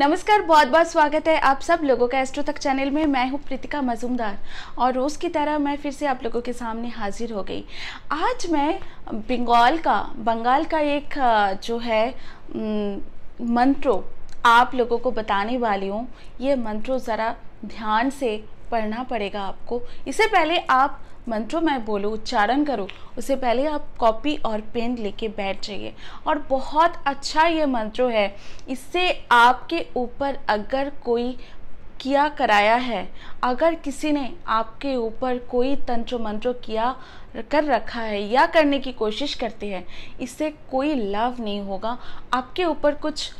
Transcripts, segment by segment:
नमस्कार बहुत बहुत स्वागत है आप सब लोगों का एस्ट्रो तक चैनल में मैं हूँ प्रीतिका मजूमदार और रोज़ की तरह मैं फिर से आप लोगों के सामने हाजिर हो गई आज मैं बंगाल का बंगाल का एक जो है मंत्रो आप लोगों को बताने वाली हूँ ये मंत्रो ज़रा ध्यान से पढ़ना पड़ेगा आपको इससे पहले आप मंत्रों मैं बोलूँ उच्चारण करूँ उससे पहले आप कॉपी और पेन लेके बैठ जाइए और बहुत अच्छा ये मंत्र है इससे आपके ऊपर अगर कोई किया कराया है अगर किसी ने आपके ऊपर कोई तंत्र मंत्र किया कर रखा है या करने की कोशिश करती है इससे कोई लाभ नहीं होगा आपके ऊपर कुछ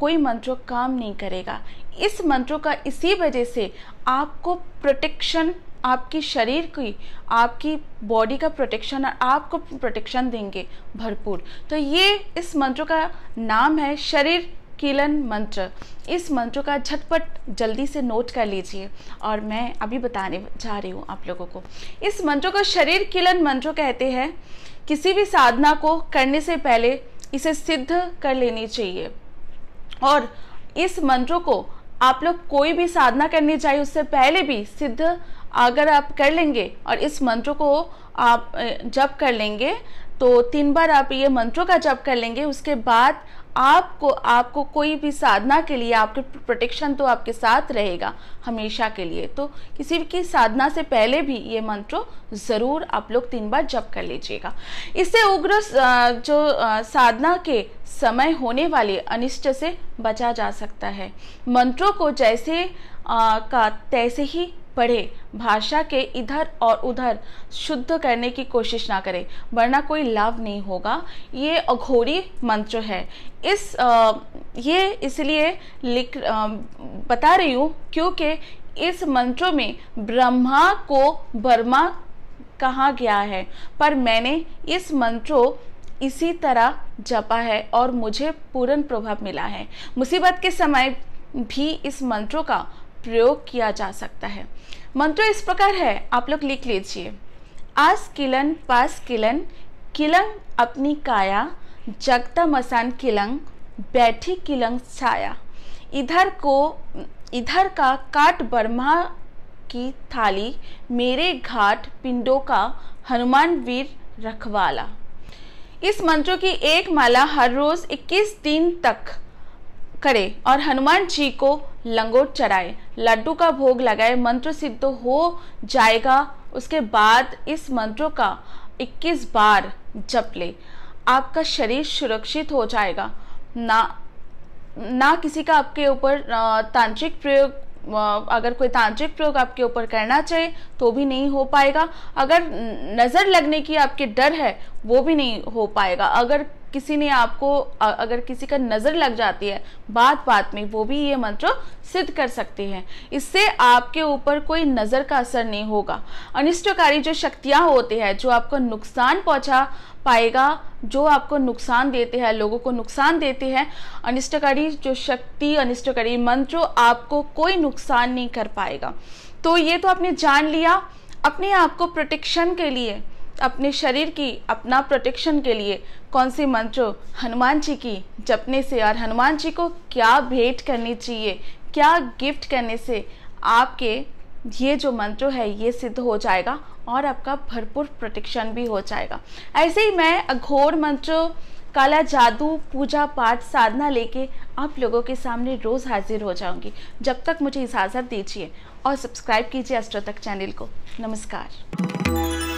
कोई मंत्र काम नहीं करेगा इस मंत्रों का इसी वजह से आपको प्रोटेक्शन आपकी शरीर की आपकी बॉडी का प्रोटेक्शन और आपको प्रोटेक्शन देंगे भरपूर तो ये इस मंत्र का नाम है शरीर कीलन मंत्र इस मंत्र का झटपट जल्दी से नोट कर लीजिए और मैं अभी बताने जा रही हूँ आप लोगों को इस मंत्र को शरीर कीलन मंत्र कहते हैं किसी भी साधना को करने से पहले इसे सिद्ध कर लेनी चाहिए और इस मंत्र को आप लोग कोई भी साधना करनी चाहिए उससे पहले भी सिद्ध अगर आप कर लेंगे और इस मंत्र को आप जप कर लेंगे तो तीन बार आप ये मंत्रों का जप कर लेंगे उसके बाद आपको आपको कोई भी साधना के लिए आपके प्रोटेक्शन तो आपके साथ रहेगा हमेशा के लिए तो किसी की साधना से पहले भी ये मंत्र ज़रूर आप लोग तीन बार जप कर लीजिएगा इससे उग्र जो साधना के समय होने वाले अनिष्ट से बचा जा सकता है मंत्रों को जैसे आ, का तैसे ही पढ़े भाषा के इधर और उधर शुद्ध करने की कोशिश ना करें वरना कोई लाभ नहीं होगा ये अघोरी मंत्र है इस आ, ये इसलिए लिख आ, बता रही हूँ क्योंकि इस मंत्रों में ब्रह्मा को बर्मा कहा गया है पर मैंने इस मंत्रों इसी तरह जपा है और मुझे पूर्ण प्रभाव मिला है मुसीबत के समय भी इस मंत्रों का प्रयोग किया जा सकता है मंत्र इस प्रकार है आप लोग लिख लीजिए आस किलन पास किलन किलंग अपनी काया जगता मसान किलंग बैठी किलंग छाया इधर को इधर का काट बर्मा की थाली मेरे घाट पिंडों का हनुमान वीर रखवाला इस मंत्रों की एक माला हर रोज 21 दिन तक करें और हनुमान जी को लंगोट चढ़ाए लड्डू का भोग लगाए मंत्र सिद्ध हो जाएगा उसके बाद इस मंत्रों का 21 बार जप ले आपका शरीर सुरक्षित हो जाएगा ना ना किसी का आपके ऊपर तांत्रिक प्रयोग अगर कोई तांत्रिक प्रयोग आपके ऊपर करना चाहिए तो भी नहीं हो पाएगा अगर नज़र लगने की आपके डर है वो भी नहीं हो पाएगा अगर किसी ने आपको अगर किसी का नज़र लग जाती है बात बात में वो भी ये मंत्र सिद्ध कर सकते हैं इससे आपके ऊपर कोई नज़र का असर नहीं होगा अनिष्टकारी जो शक्तियाँ होती हैं जो आपको नुकसान पहुँचा पाएगा जो आपको नुकसान देते हैं लोगों को नुकसान देते हैं अनिष्टकारी जो शक्ति अनिष्टकारी मंत्र आपको कोई नुकसान नहीं कर पाएगा तो ये तो आपने जान लिया अपने आप को प्रोटेक्शन के लिए अपने शरीर की अपना प्रोटेक्शन के लिए कौन से मंत्रों हनुमान जी की जपने से और हनुमान जी को क्या भेंट करनी चाहिए क्या गिफ्ट करने से आपके ये जो मंत्र है ये सिद्ध हो जाएगा और आपका भरपूर प्रोटेक्शन भी हो जाएगा ऐसे ही मैं अघोर मंत्र काला जादू पूजा पाठ साधना लेके आप लोगों के सामने रोज़ हाजिर हो जाऊंगी जब तक मुझे इजाज़त दीजिए और सब्सक्राइब कीजिए अस्ट्रो तक चैनल को नमस्कार